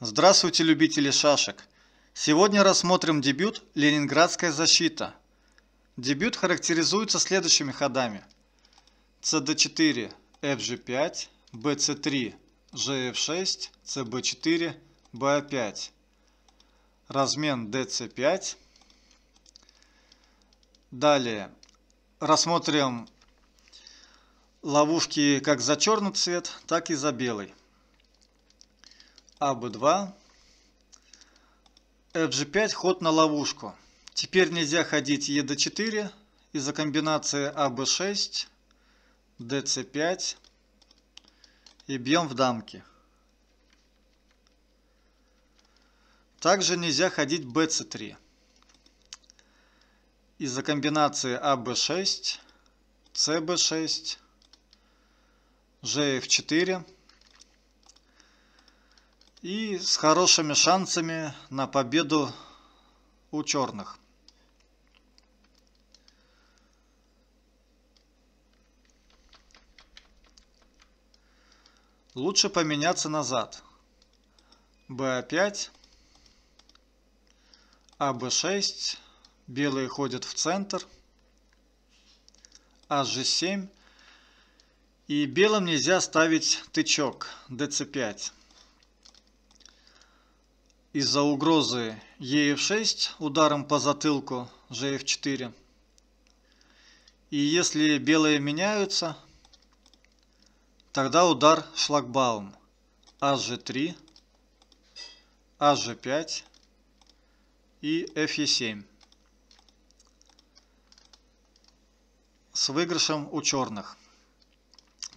Здравствуйте, любители шашек! Сегодня рассмотрим дебют «Ленинградская защита». Дебют характеризуется следующими ходами. cd4, fg5, bc3, gf6, cb4, ba5. Размен dc5. Далее рассмотрим ловушки как за черный цвет, так и за белый аб Б2. FG5 ход на ловушку. Теперь нельзя ходить ЕД4 из-за комбинации АБ6, ДЦ5 и бьем в дамки. Также нельзя ходить БЦ3 из-за комбинации АБ6, СБ6, ЖФ4 и с хорошими шансами на победу у черных. Лучше поменяться назад. b5, аб6, белые ходят в центр, hg7. А и белым нельзя ставить тычок dc5 из-за угрозы еф 6 ударом по затылку GF4. И если белые меняются, тогда удар шлагбаум. HG3, HG5 и FE7. С выигрышем у черных.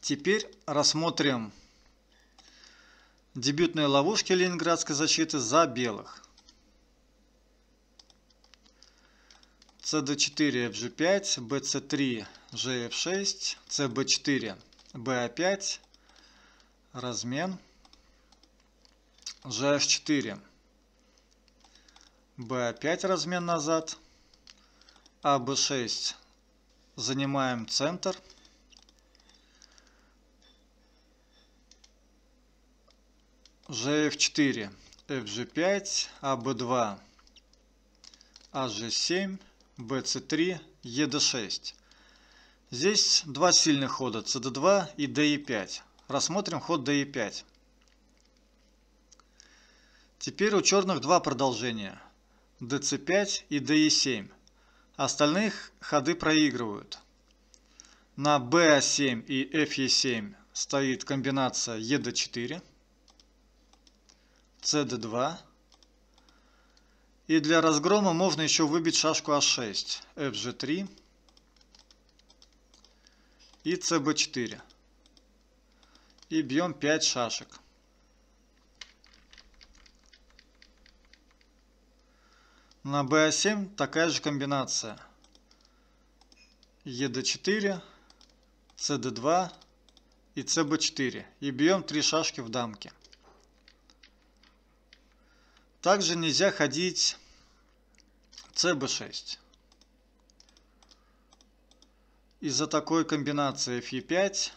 Теперь рассмотрим Дебютные ловушки ленинградской защиты за белых. cd4 fg5, bc3 gf6, cb4 ba5, размен, gh4 ba5 а размен назад, аб6 занимаем центр, gf4, fg5, ab2, ag7, bc3, ed6. Здесь два сильных хода cd2 и de5. Рассмотрим ход de5. Теперь у черных два продолжения dc5 и de7. Остальных ходы проигрывают. На ba7 а и fe7 стоит комбинация ed4 cd2. И для разгрома можно еще выбить шашку h6, а fg3 и cb4. И бьем 5 шашек. На b 7 а такая же комбинация. ed4, cd2 и cb4. И бьем 3 шашки в дамке. Также нельзя ходить cb6. Из-за такой комбинации fe5.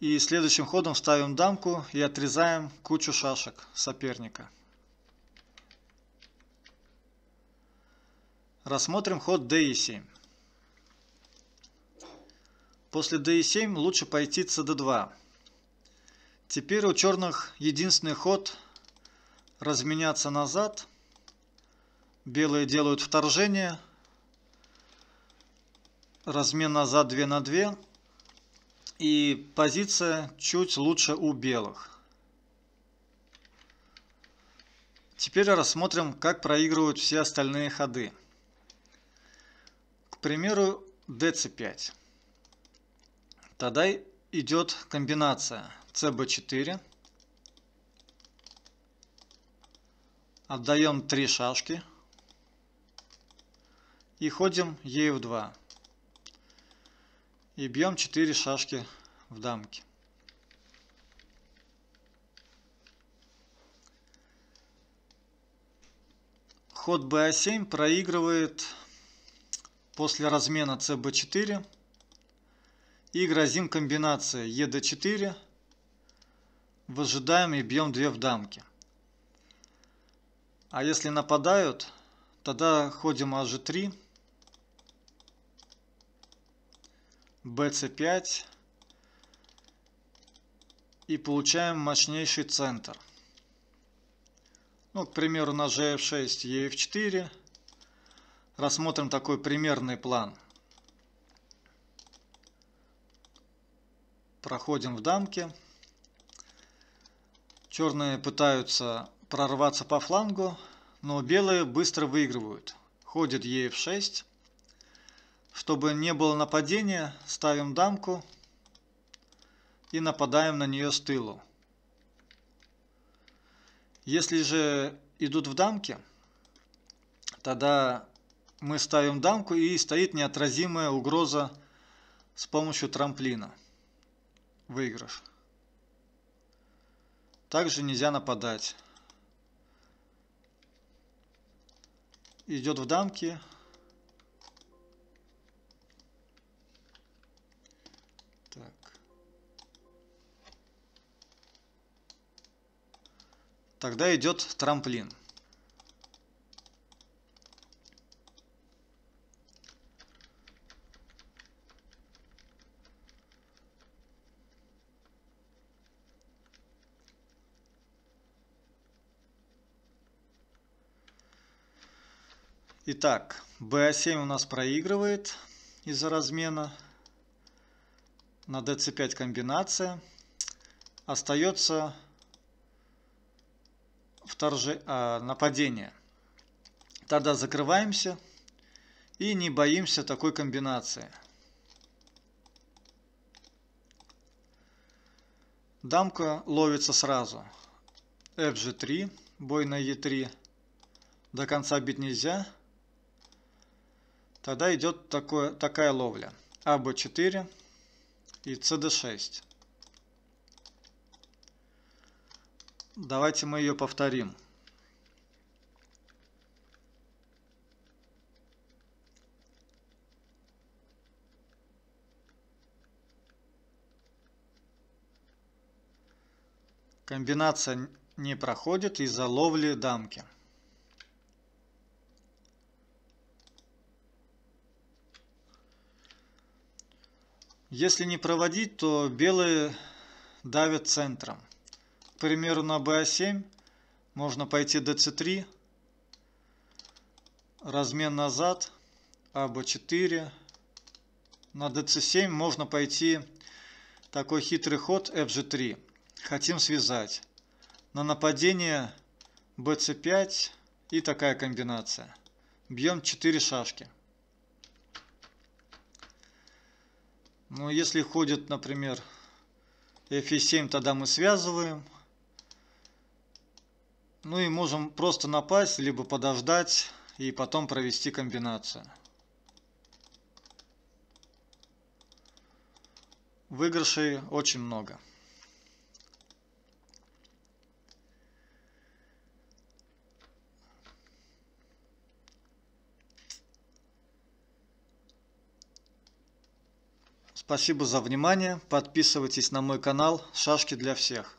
И следующим ходом ставим дамку и отрезаем кучу шашек соперника. Рассмотрим ход d 7 После d 7 лучше пойти cd2. Теперь у черных единственный ход разменяться назад. Белые делают вторжение. Размен назад 2 на 2. И позиция чуть лучше у белых. Теперь рассмотрим, как проигрывают все остальные ходы. К примеру, dc5. Тогда идет комбинация cb4. Отдаем 3 шашки. И ходим е в 2. И бьем 4 шашки в дамке. Ход b7 а проигрывает после размена cb4 и грозим комбинация ед4. Выжидаем и бьем 2 в дамке. А если нападают, тогда ходим аж3. bc5 и получаем мощнейший центр. Ну, к примеру, на gf6, ef4. Рассмотрим такой примерный план. проходим в дамке. Черные пытаются прорваться по флангу, но белые быстро выигрывают. Ходит е 6 Чтобы не было нападения, ставим дамку и нападаем на нее с тылу. Если же идут в дамки, тогда мы ставим дамку и стоит неотразимая угроза с помощью трамплина выигрыш. Также нельзя нападать. Идет в дамки. Так. Тогда идет трамплин. Итак, b7 у нас проигрывает из-за размена. На dc5 комбинация. Остается вторже... а, нападение. Тогда закрываемся и не боимся такой комбинации. Дамка ловится сразу. fg3, бой на e3. До конца бить нельзя. Тогда идет такое, такая ловля. АБ4 и CD6. Давайте мы ее повторим. Комбинация не проходит из-за ловли дамки. Если не проводить, то белые давят центром. К примеру, на b 7 можно пойти DC3, размен назад, AB4. А на DC7 можно пойти такой хитрый ход FG3. Хотим связать. На нападение BC5 и такая комбинация. Бьем 4 шашки. Но ну, если ходит, например, f7, тогда мы связываем. Ну и можем просто напасть, либо подождать и потом провести комбинацию. Выигрышей очень много. Спасибо за внимание. Подписывайтесь на мой канал «Шашки для всех».